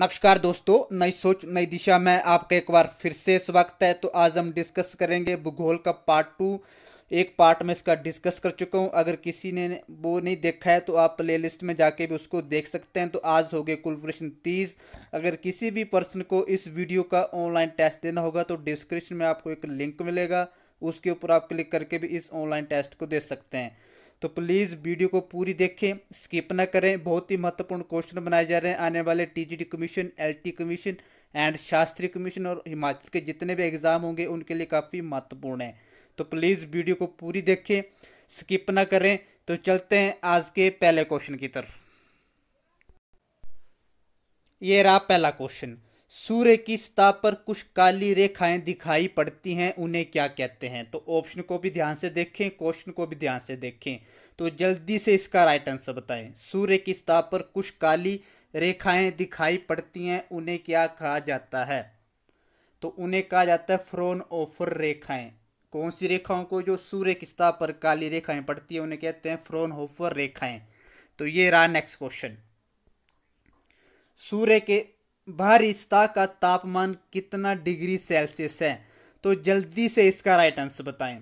नमस्कार दोस्तों नई सोच नई दिशा में आपका एक बार फिर से स्वागत है तो आज हम डिस्कस करेंगे भूगोल का पार्ट टू एक पार्ट में इसका डिस्कस कर चुका हूँ अगर किसी ने वो नहीं देखा है तो आप प्लेलिस्ट में जाके भी उसको देख सकते हैं तो आज हो गए कुल प्रश्न तीस अगर किसी भी पर्सन को इस वीडियो का ऑनलाइन टेस्ट देना होगा तो डिस्क्रिप्शन में आपको एक लिंक मिलेगा उसके ऊपर आप क्लिक करके भी इस ऑनलाइन टेस्ट को दे सकते हैं तो प्लीज़ वीडियो को पूरी देखें स्किप ना करें बहुत ही महत्वपूर्ण क्वेश्चन बनाए जा रहे हैं आने वाले TGT commission LT commission and शास्त्रीय कमीशन और हिमाचल के जितने भी एग्ज़ाम होंगे उनके लिए काफ़ी महत्वपूर्ण है तो प्लीज़ वीडियो को पूरी देखें स्किप ना करें तो चलते हैं आज के पहले क्वेश्चन की तरफ ये रहा पहला क्वेश्चन सूर्य की सतह पर कुछ काली रेखाएं दिखाई पड़ती हैं उन्हें क्या कहते हैं तो ऑप्शन को भी ध्यान से देखें क्वेश्चन को भी ध्यान से देखें तो जल्दी से इसका राइट आंसर बताएं सूर्य की सतह पर कुछ काली रेखाएं दिखाई पड़ती हैं उन्हें क्या कहा जाता है तो उन्हें कहा जाता है फ्रोन ऑफर रेखाएं कौन सी रेखाओं को जो सूर्य की सतह पर काली रेखाएं पड़ती है उन्हें कहते हैं फ्रोन ऑफर रेखाएं तो ये रहा नेक्स्ट क्वेश्चन सूर्य के बहरिश्ता का तापमान कितना डिग्री सेल्सियस है तो जल्दी से इसका राइट आंसर बताएं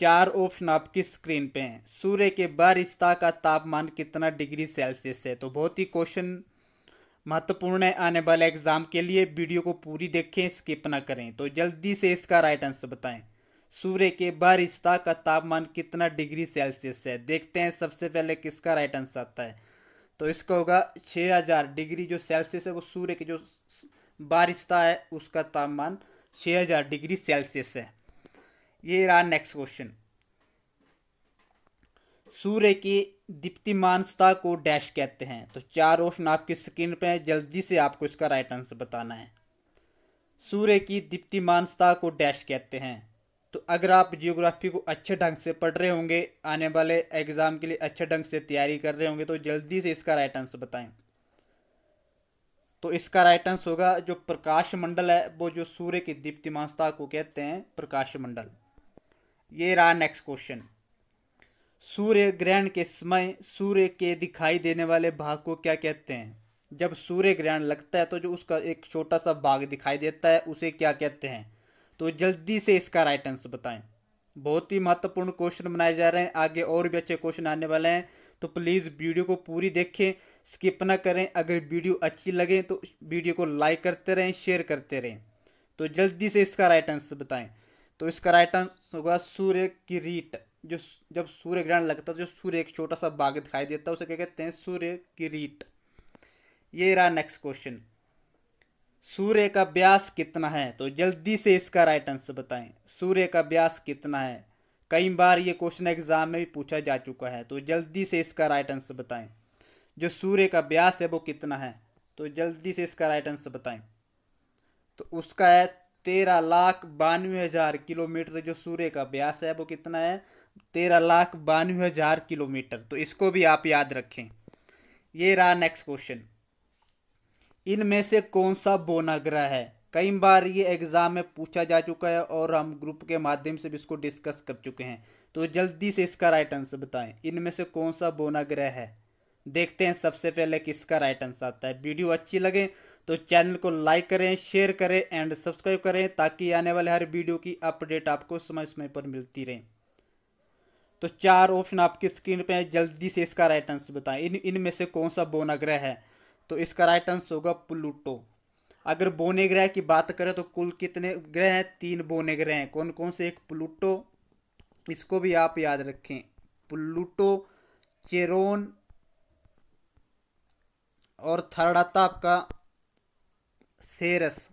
चार ऑप्शन आपकी स्क्रीन पे हैं सूर्य के बहरिश्ता का तापमान कितना डिग्री सेल्सियस है तो बहुत ही क्वेश्चन महत्वपूर्ण है आने वाले एग्जाम के लिए वीडियो को पूरी देखें स्किप ना करें तो जल्दी से इसका राइट आंसर बताएं सूर्य के बहरिश्ता का तापमान कितना डिग्री सेल्सियस है देखते हैं सबसे पहले किसका राइट आंसर आता है तो इसका होगा छः हज़ार डिग्री जो सेल्सियस है वो सूर्य की जो बारिशता है उसका तापमान छः हज़ार डिग्री सेल्सियस है ये रहा नेक्स्ट क्वेश्चन सूर्य की दीप्तिमानता को डैश कहते हैं तो चार ऑप्शन आपकी स्क्रीन पे है जल्दी से आपको इसका राइट आंसर बताना है सूर्य की दीप्तिमानता को डैश कहते हैं तो अगर आप जियोग्राफी को अच्छे ढंग से पढ़ रहे होंगे आने वाले एग्ज़ाम के लिए अच्छे ढंग से तैयारी कर रहे होंगे तो जल्दी से इसका राइट आंसर बताएं तो इसका राइट आंसर होगा जो प्रकाश मंडल है वो जो सूर्य की दीप्तिमानता को कहते हैं प्रकाश मंडल ये रहा नेक्स्ट क्वेश्चन सूर्य ग्रहण के समय सूर्य के दिखाई देने वाले भाग को क्या कहते हैं जब सूर्य ग्रहण लगता है तो जो उसका एक छोटा सा भाग दिखाई देता है उसे क्या कहते हैं तो जल्दी से इसका राइट आंसर बताएं बहुत ही महत्वपूर्ण क्वेश्चन बनाए जा रहे हैं आगे और भी अच्छे क्वेश्चन आने वाले हैं तो प्लीज़ वीडियो को पूरी देखें स्किप ना करें अगर वीडियो अच्छी लगे तो वीडियो को लाइक करते रहें शेयर करते रहें तो जल्दी से इसका राइट आंसर बताएं तो इसका राइट आंसर होगा सूर्य की रीट जो जब सूर्य ग्रहण लगता है जो सूर्य एक छोटा सा बाघ दिखाई देता है उसे क्या कहते हैं सूर्य की रीट ये रहा नेक्स्ट क्वेश्चन सूर्य का व्यास कितना है तो जल्दी से इसका राइट आंसर बताएं सूर्य का व्यास कितना है कई बार ये क्वेश्चन एग्जाम में भी पूछा जा चुका है तो जल्दी से इसका राइट आंसर बताएं जो सूर्य का व्यास है वो कितना है तो जल्दी से इसका राइट आंसर बताएं तो उसका है तेरह लाख बानवे हज़ार किलोमीटर जो सूर्य का व्यास है वो कितना है तेरह लाख बानवे हज़ार किलोमीटर तो इसको भी आप याद रखें ये रहा नेक्स्ट क्वेश्चन इनमें से कौन सा ग्रह है कई बार ये एग्ज़ाम में पूछा जा चुका है और हम ग्रुप के माध्यम से भी इसको डिस्कस कर चुके हैं तो जल्दी से इसका राइट आंसर बताएं इनमें से कौन सा बोनाग्रह है देखते हैं सबसे पहले किसका राइट आंसर आता है वीडियो अच्छी लगे तो चैनल को लाइक करें शेयर करें एंड सब्सक्राइब करें ताकि आने वाले हर वीडियो की अपडेट आपको समय समय पर मिलती रहे तो चार ऑप्शन आपकी स्क्रीन पे है जल्दी से इसका राइट आंसर बताएं इन इनमें से कौन सा बोनाग्रह है तो इसका राइट आंसर होगा प्लूटो अगर बोने ग्रह की बात करें तो कुल कितने ग्रह हैं तीन बोने ग्रह हैं कौन कौन से एक प्लूटो इसको भी आप याद रखें प्लूटो चेरोन और थर्ड आता आपका सेरस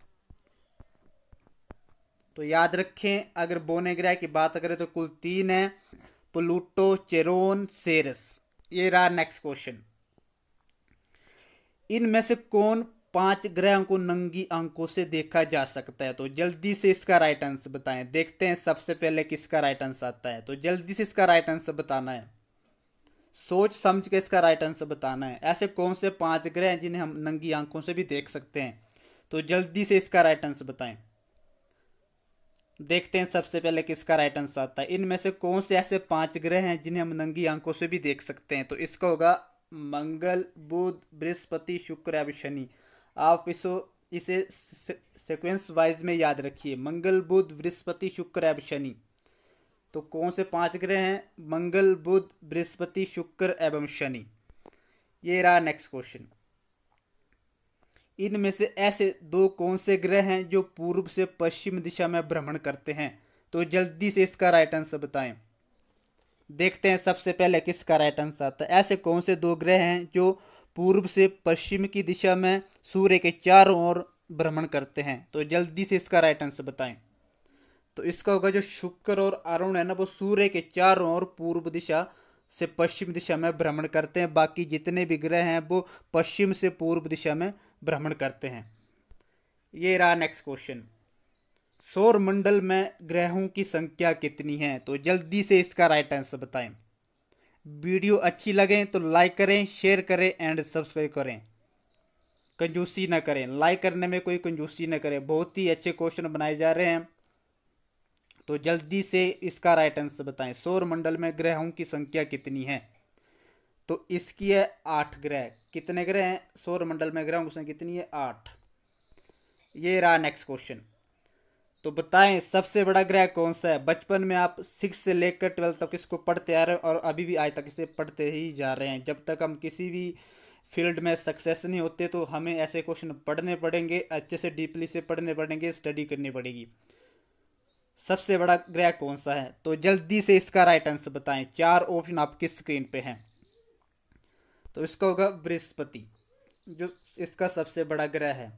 तो याद रखें अगर बोने ग्रह की बात करें तो कुल तीन है प्लूटो चेरोन सेरस ये रहा नेक्स्ट क्वेश्चन इनमें से कौन पांच ग्रहों को नंगी आंखों से देखा जा सकता है तो जल्दी से इसका राइट आंसर बताएं देखते हैं सबसे पहले किसका राइट आंसर आता है तो जल्दी से इसका राइट आंसर बताना है सोच समझ के इसका राइट आंसर बताना है ऐसे कौन से पांच ग्रह हैं जिन्हें हम नंगी आंखों से भी देख सकते हैं तो जल्दी से इसका राइट आंसर बताएं देखते हैं सबसे पहले किसका राइट आंसर आता है इनमें से कौन से ऐसे पांच ग्रह हैं जिन्हें हम नंगी आंखों से भी देख सकते हैं तो इसका होगा मंगल बुध बृहस्पति शुक्र एवं शनि आप इसो इसे सीक्वेंस वाइज में याद रखिए मंगल बुध बृहस्पति शुक्र एवं शनि तो कौन से पांच ग्रह हैं मंगल बुध बृहस्पति शुक्र एवं शनि ये रहा नेक्स्ट क्वेश्चन इनमें से ऐसे दो कौन से ग्रह हैं जो पूर्व से पश्चिम दिशा में भ्रमण करते हैं तो जल्दी से इसका राइट आंसर बताएं देखते हैं सबसे पहले किसका राइट आंसर आता है ऐसे कौन से दो ग्रह हैं जो पूर्व से पश्चिम की दिशा में सूर्य के चारों ओर भ्रमण करते हैं तो जल्दी से इसका राइट आंसर बताएं तो इसका होगा जो शुक्र और अरुण है ना वो सूर्य के चारों ओर पूर्व दिशा से पश्चिम दिशा में भ्रमण करते हैं बाकी जितने भी ग्रह हैं वो पश्चिम से पूर्व दिशा में भ्रमण करते हैं ये रहा नेक्स्ट क्वेश्चन सौर मंडल में ग्रहों की संख्या कितनी है तो जल्दी से इसका राइट आंसर बताएं वीडियो अच्छी लगे तो लाइक करें शेयर करें एंड सब्सक्राइब करें कंजूसी ना करें लाइक करने में कोई कंजूसी ना करें बहुत ही अच्छे क्वेश्चन बनाए जा रहे हैं तो जल्दी से इसका राइट आंसर बताएं सौर मंडल में ग्रहों की संख्या कितनी है तो इसकी है आठ ग्रह कितने ग्रह हैं सौर मंडल में ग्रहों की संख्या कितनी है आठ ये रहा नेक्स्ट क्वेश्चन तो बताएं सबसे बड़ा ग्रह कौन सा है बचपन में आप सिक्स से लेकर ट्वेल्थ तक इसको पढ़ते आ रहे हैं और अभी भी आज तक इसे पढ़ते ही जा रहे हैं जब तक हम किसी भी फील्ड में सक्सेस नहीं होते तो हमें ऐसे क्वेश्चन पढ़ने पड़ेंगे अच्छे से डीपली से पढ़ने पड़ेंगे स्टडी करनी पड़ेगी सबसे बड़ा ग्रह कौन सा है तो जल्दी से इसका राइट आंसर बताएं चार ऑप्शन आपकी स्क्रीन पे हैं तो इसका होगा बृहस्पति जो इसका सबसे बड़ा ग्रह है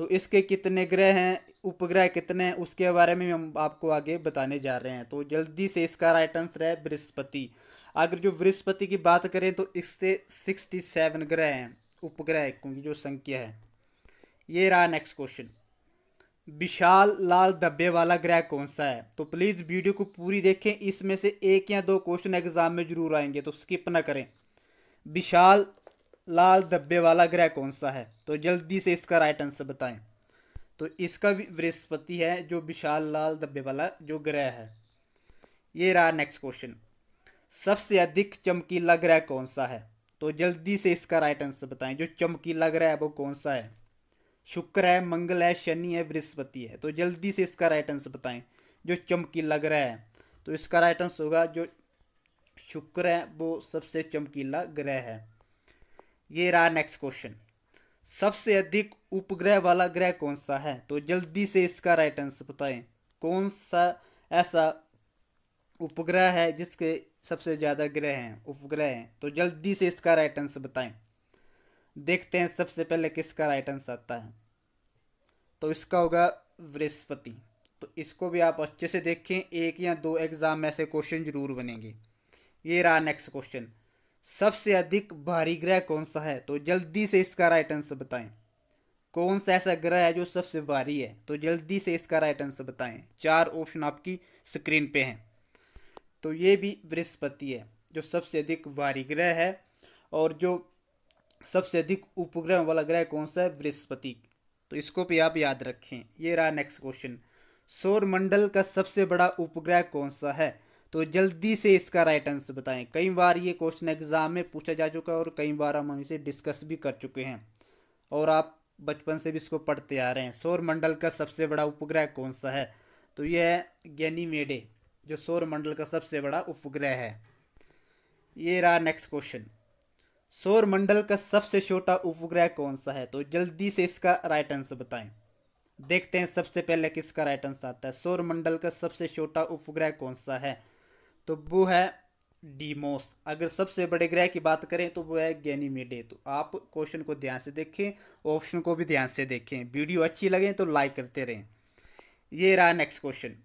तो इसके कितने ग्रह हैं उपग्रह कितने हैं उसके बारे में हम आपको आगे बताने जा रहे हैं तो जल्दी से इसका राइट आंसर है बृहस्पति अगर जो बृहस्पति की बात करें तो इससे सिक्सटी सेवन ग्रह हैं उपग्रह क्योंकि जो संख्या है ये रहा नेक्स्ट क्वेश्चन विशाल लाल धब्बे वाला ग्रह कौन सा है तो प्लीज़ वीडियो को पूरी देखें इसमें से एक या दो क्वेश्चन एग्जाम में जरूर आएंगे तो स्किप ना करें विशाल लाल धब्बे वाला ग्रह कौन सा है तो जल्दी से इसका राइट आंसर बताएं तो इसका भी बृहस्पति है जो विशाल लाल धब्बे वाला जो ग्रह है ये रहा नेक्स्ट क्वेश्चन सबसे अधिक चमकीला ग्रह कौन सा है तो जल्दी से इसका राइट आंसर बताएं जो चमकीला ग्रह है वो कौन सा है शुक्र है मंगल है शनि है बृहस्पति है तो जल्दी से इसका राइट आंसर बताएं जो चमकीला ग्रह है तो इसका राइट आंसर होगा जो शुक्र है वो सबसे चमकीला ग्रह है ये रहा नेक्स्ट क्वेश्चन सबसे अधिक उपग्रह वाला ग्रह कौन सा है तो जल्दी से इसका राइट आंसर बताएं कौन सा ऐसा उपग्रह है जिसके सबसे ज़्यादा ग्रह हैं उपग्रह हैं तो जल्दी से इसका राइट आंसर बताएं देखते हैं सबसे पहले किसका राइट आंसर आता है तो इसका होगा बृहस्पति तो इसको भी आप अच्छे से देखें एक या दो एग्ज़ाम में ऐसे क्वेश्चन जरूर बनेंगे ये रहा नेक्स्ट क्वेश्चन सबसे अधिक भारी ग्रह कौन सा है तो जल्दी से इसका राइट आंसर बताएं कौन सा ऐसा ग्रह है जो सबसे भारी है तो जल्दी से इसका राइट आंसर बताएं चार ऑप्शन आपकी स्क्रीन पे हैं तो ये भी बृहस्पति है जो सबसे अधिक भारी ग्रह है और जो सबसे अधिक उपग्रह वाला ग्रह कौन सा है बृहस्पति तो इसको भी आप याद रखें ये रहा नेक्स्ट क्वेश्चन सौर मंडल का सबसे बड़ा उपग्रह कौन सा है तो जल्दी से इसका राइट आंसर बताएं कई बार ये क्वेश्चन एग्ज़ाम में पूछा जा चुका है और कई बार हम इसे डिस्कस भी कर चुके हैं और आप बचपन से भी इसको पढ़ते आ रहे हैं सौर मंडल का सबसे बड़ा उपग्रह कौन सा है तो यह है गैनीमेडे जो सौर मंडल का सबसे बड़ा उपग्रह है ये रहा नेक्स्ट क्वेश्चन सौर मंडल का सबसे छोटा उपग्रह कौन सा है तो जल्दी से इसका राइट आंसर बताएं देखते हैं सबसे पहले किसका राइट आंसर आता है सौर मंडल का सबसे छोटा उपग्रह कौन सा है तो वो है डीमोस अगर सबसे बड़े ग्रह की बात करें तो वो है गैनीमेडे तो आप क्वेश्चन को ध्यान से देखें ऑप्शन को भी ध्यान से देखें वीडियो अच्छी लगे तो लाइक करते रहें ये रहा नेक्स्ट क्वेश्चन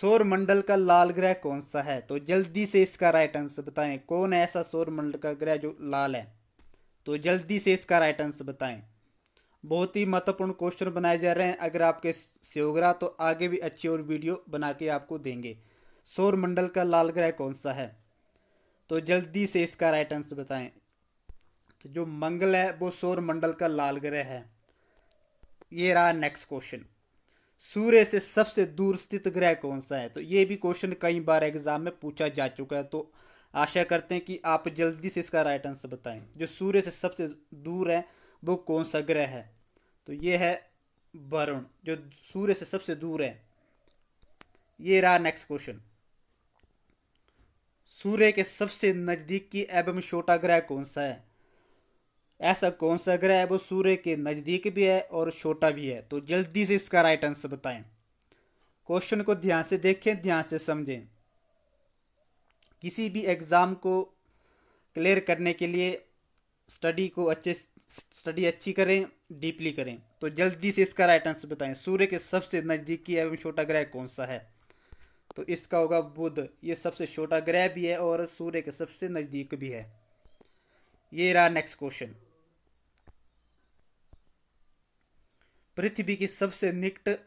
सौर मंडल का लाल ग्रह कौन सा है तो जल्दी से इसका राइट आंसर बताएं कौन है ऐसा सौर मंडल का ग्रह जो लाल है तो जल्दी से इसका राइट आंसर बताएं बहुत ही महत्वपूर्ण क्वेश्चन बनाए जा रहे हैं अगर आपके से तो आगे भी अच्छी और वीडियो बना के आपको देंगे सौर मंडल का लाल ग्रह कौन सा है तो जल्दी से इसका राइट आंसर बताएं तो जो मंगल है वो सौर मंडल का लाल ग्रह है ये रहा नेक्स्ट क्वेश्चन सूर्य से सबसे दूर स्थित ग्रह कौन सा है तो ये भी क्वेश्चन कई बार एग्जाम में पूछा जा चुका है तो आशा करते हैं कि आप जल्दी से इसका राइट आंसर बताएं जो सूर्य से सबसे दूर है वो कौन सा ग्रह है तो ये है वरुण जो सूर्य से सबसे दूर है ये रहा नेक्स्ट क्वेश्चन सूर्य के सबसे नज़दीकी एवं छोटा ग्रह कौन सा है ऐसा कौन सा ग्रह है वो सूर्य के नज़दीक भी है और छोटा भी है तो जल्दी से इसका राइट आंसर बताएं क्वेश्चन को ध्यान से देखें ध्यान से समझें किसी भी एग्ज़ाम को क्लियर करने के लिए स्टडी को अच्छे स्टडी अच्छी करें डीपली करें तो जल्दी से इसका राइट आंसर बताएं सूर्य के सबसे नज़दीकी एवं छोटा ग्रह कौन सा है तो इसका होगा बुध ये सबसे छोटा ग्रह भी है और सूर्य के सबसे नज़दीक भी है ये रहा नेक्स्ट क्वेश्चन पृथ्वी की सबसे निकट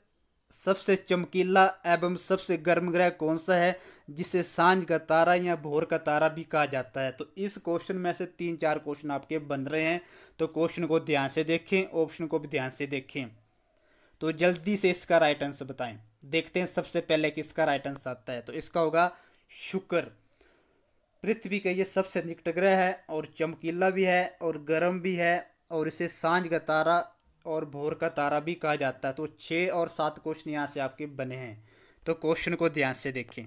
सबसे चमकीला एवं सबसे गर्म ग्रह कौन सा है जिसे सांझ का तारा या भोर का तारा भी कहा जाता है तो इस क्वेश्चन में से तीन चार क्वेश्चन आपके बन रहे हैं तो क्वेश्चन को ध्यान से देखें ऑप्शन को भी ध्यान से देखें तो जल्दी से इसका राइट आंसर बताएं देखते हैं सबसे पहले किसका राइट आंसर आता है तो इसका होगा शुक्र पृथ्वी का ये सबसे निकट ग्रह है और चमकीला भी है और गर्म भी है और इसे सांझ का तारा और भोर का तारा भी कहा जाता है तो छः और सात क्वेश्चन यहाँ से आपके बने हैं तो क्वेश्चन को ध्यान से देखें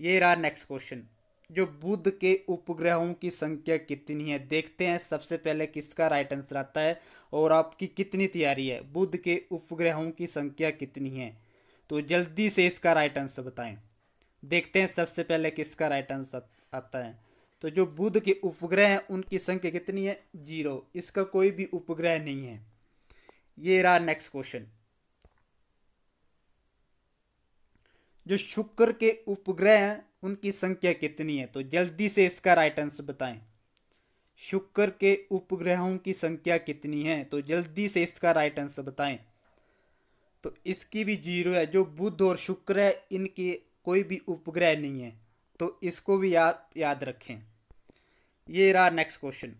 ये रहा नेक्स्ट क्वेश्चन जो बुध के उपग्रहों की संख्या कितनी है देखते हैं सबसे पहले किसका राइट आंसर आता है और आपकी कितनी तैयारी है बुध के उपग्रहों की संख्या कितनी है तो जल्दी से इसका राइट आंसर बताएं देखते हैं सबसे पहले किसका राइट आंसर आता है तो जो बुध के उपग्रह हैं उनकी संख्या कितनी है जीरो इसका कोई भी उपग्रह नहीं है ये रहा नेक्स्ट क्वेश्चन जो शुक्र के उपग्रह हैं उनकी संख्या कितनी है तो जल्दी से इसका राइट आंसर बताएं शुक्र के उपग्रहों की संख्या कितनी है तो जल्दी से इसका राइट आंसर बताएं तो इसकी भी जीरो है जो बुध और शुक्र है इनके कोई भी उपग्रह नहीं है तो इसको भी याद याद रखें ये रहा नेक्स्ट क्वेश्चन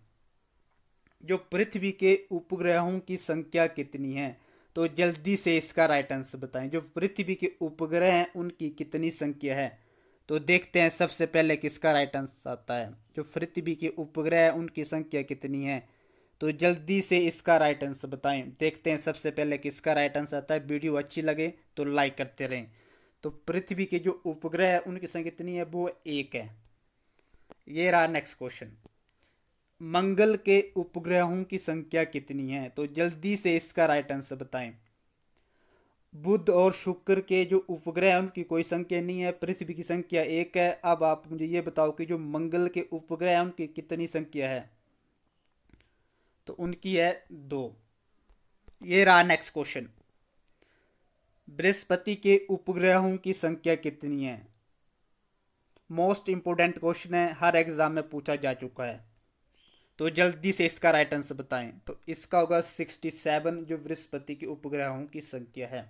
जो पृथ्वी के उपग्रहों की संख्या कितनी है तो जल्दी से इसका राइट आंसर बताएं जो पृथ्वी के उपग्रह हैं उनकी कितनी संख्या है तो देखते हैं सबसे पहले किसका राइट आंसर आता है जो पृथ्वी के उपग्रह हैं उनकी संख्या कितनी है तो जल्दी से इसका राइट आंसर बताएं देखते हैं सबसे पहले किसका राइट आंसर आता है वीडियो अच्छी लगे तो लाइक करते रहें तो पृथ्वी के जो उपग्रह है उनकी संख्या कितनी है वो एक है ये रहा नेक्स्ट क्वेश्चन मंगल के उपग्रहों की संख्या कितनी है तो जल्दी से इसका राइट आंसर बताएं बुध और शुक्र के जो उपग्रह हैं उनकी कोई संख्या नहीं है पृथ्वी की संख्या एक है अब आप मुझे ये बताओ कि जो मंगल के उपग्रह हैं उनकी कितनी संख्या है तो उनकी है दो ये रहा नेक्स्ट क्वेश्चन बृहस्पति के उपग्रहों की संख्या कितनी है मोस्ट इंपोर्टेंट क्वेश्चन है हर एग्जाम में पूछा जा चुका है तो जल्दी से इसका राइट आंसर बताएं तो इसका होगा सिक्सटी सेवन जो बृहस्पति के उपग्रहों की संख्या है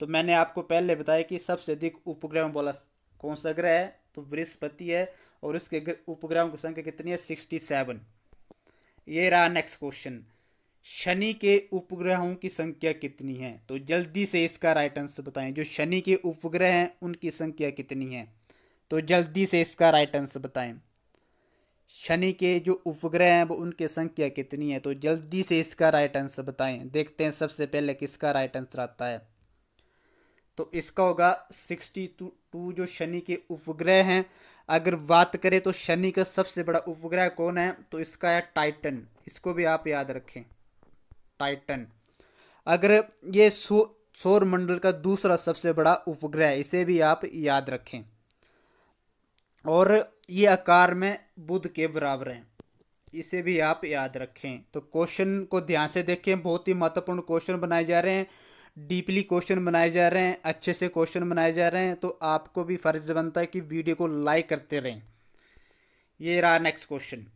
तो मैंने आपको पहले बताया कि सबसे अधिक उपग्रह बोला कौन सा ग्रह है तो बृहस्पति है और उसके उपग्रहों की संख्या कितनी है सिक्सटी सेवन ये रहा नेक्स्ट क्वेश्चन शनि के उपग्रहों की संख्या कितनी है तो जल्दी से इसका राइट आंसर बताएं जो शनि के उपग्रह हैं उनकी संख्या कितनी है तो जल्दी से इसका राइट आंसर बताएं शनि के जो उपग्रह हैं वो उनकी संख्या कितनी है तो जल्दी से इसका राइट आंसर बताएं देखते हैं सबसे पहले किसका राइट आंसर आता है तो इसका होगा सिक्सटी टू जो शनि के उपग्रह हैं अगर बात करें तो शनि का सबसे बड़ा उपग्रह कौन है तो इसका है टाइटन इसको भी आप याद रखें टाइटन अगर ये सौर मंडल का दूसरा सबसे बड़ा उपग्रह इसे भी आप याद रखें और ये आकार में बुध के बराबर हैं इसे भी आप याद रखें तो क्वेश्चन को ध्यान से देखें बहुत ही महत्वपूर्ण क्वेश्चन बनाए जा रहे हैं डीपली क्वेश्चन बनाए जा रहे हैं अच्छे से क्वेश्चन बनाए जा रहे हैं तो आपको भी फ़र्ज बनता है कि वीडियो को लाइक करते रहें ये रहा नेक्स्ट क्वेश्चन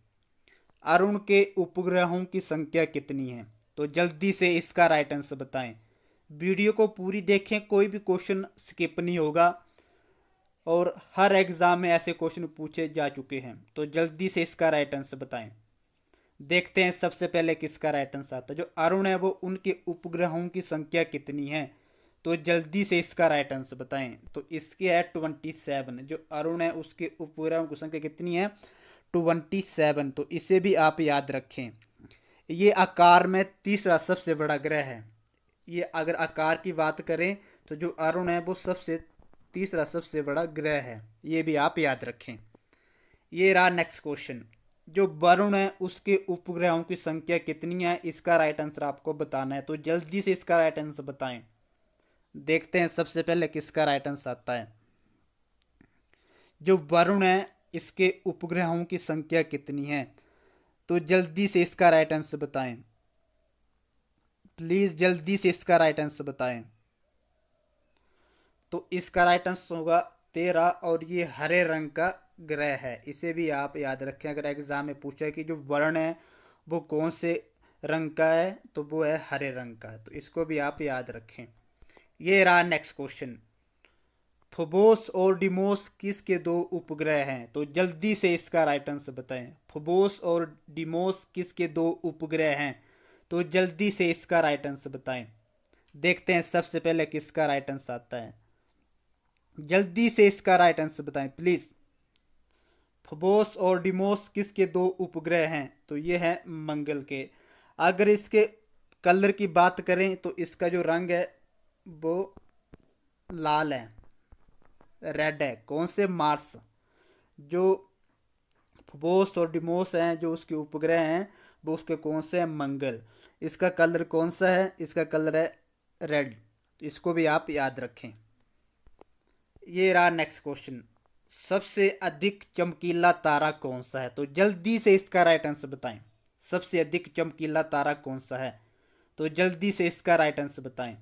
अरुण के उपग्रहों की संख्या कितनी है तो जल्दी से इसका राइट आंसर बताएं वीडियो को पूरी देखें कोई भी क्वेश्चन स्किप नहीं होगा और हर एग्ज़ाम में ऐसे क्वेश्चन पूछे जा चुके हैं तो जल्दी से इसका राइट आंसर बताएं देखते हैं सबसे पहले किसका राइट आंसर आता है जो अरुण है वो उनके उपग्रहों की संख्या कितनी है तो जल्दी से इसका राइट आंसर बताएं तो इसके है ट्वेंटी सेवन जो अरुण है उसके उपग्रहों की संख्या कितनी है ट्वेंटी सेवन तो इसे भी आप याद रखें ये आकार में तीसरा सबसे बड़ा ग्रह है ये अगर आकार की बात करें तो जो अरुण है वो सबसे तीसरा सबसे बड़ा ग्रह है ये भी आप याद रखें ये रहा नेक्स्ट क्वेश्चन जो वरुण है उसके उपग्रहों की संख्या कितनी है इसका राइट आंसर आपको बताना है तो जल्दी से इसका राइट आंसर बताएं देखते हैं सबसे पहले किसका राइट आंसर आता है जो वरुण है इसके उपग्रहों की संख्या कितनी है तो जल्दी से इसका राइट आंसर बताएं प्लीज़ जल्दी से इसका राइट आंसर बताएं तो इसका राइट आंसर होगा तेरह और ये हरे रंग का ग्रह है इसे भी आप याद रखें अगर एग्ज़ाम में पूछा कि जो वर्ण है वो कौन से रंग का है तो वो है हरे रंग का तो इसको भी आप याद रखें ये रहा नेक्स्ट क्वेश्चन फुबोस और डिमोस किसके दो उपग्रह हैं तो जल्दी से इसका राइट आंसर बताएं फुबोस और डिमोस किसके दो उपग्रह हैं तो जल्दी से इसका राइट आंसर बताएं देखते हैं सबसे पहले किसका राइट आंसर आता है जल्दी से इसका राइट आंसर बताएं प्लीज़ फोबोस और डिमोस किसके दो उपग्रह हैं तो ये हैं मंगल के अगर इसके कलर की बात करें तो इसका जो रंग है वो लाल है रेड है कौन से मार्स जो फोबोस और डिमोस हैं जो उसके उपग्रह हैं वो उसके कौन से हैं मंगल इसका कलर कौन सा है इसका कलर है रेड तो इसको भी आप याद रखें ये रहा नेक्स्ट क्वेश्चन सबसे अधिक चमकीला तारा कौन सा है तो जल्दी से इसका राइट आंसर बताएं सबसे अधिक चमकीला तारा कौन सा है तो जल्दी से इसका राइट आंसर बताएं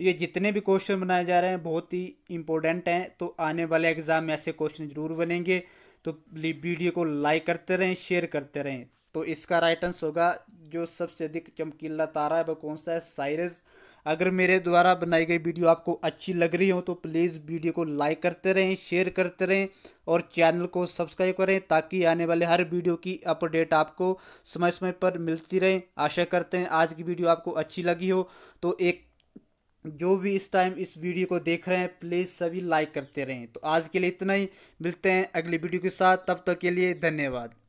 ये जितने भी क्वेश्चन बनाए जा रहे हैं बहुत ही इंपॉर्टेंट हैं तो आने वाले एग्ज़ाम में ऐसे क्वेश्चन ज़रूर बनेंगे तो वीडियो को लाइक करते रहें शेयर करते रहें तो इसका राइट आंसर होगा जो सबसे अधिक चमकीला तारा है वो कौन सा है साइरस अगर मेरे द्वारा बनाई गई वीडियो आपको अच्छी लग रही हो तो प्लीज़ वीडियो को लाइक करते रहें शेयर करते रहें और चैनल को सब्सक्राइब करें ताकि आने वाले हर वीडियो की अपडेट आपको समय समय पर मिलती रहे आशा करते हैं आज की वीडियो आपको अच्छी लगी हो तो एक जो भी इस टाइम इस वीडियो को देख रहे हैं प्लीज़ सभी लाइक करते रहें तो आज के लिए इतना ही मिलते हैं अगली वीडियो के साथ तब तक के लिए धन्यवाद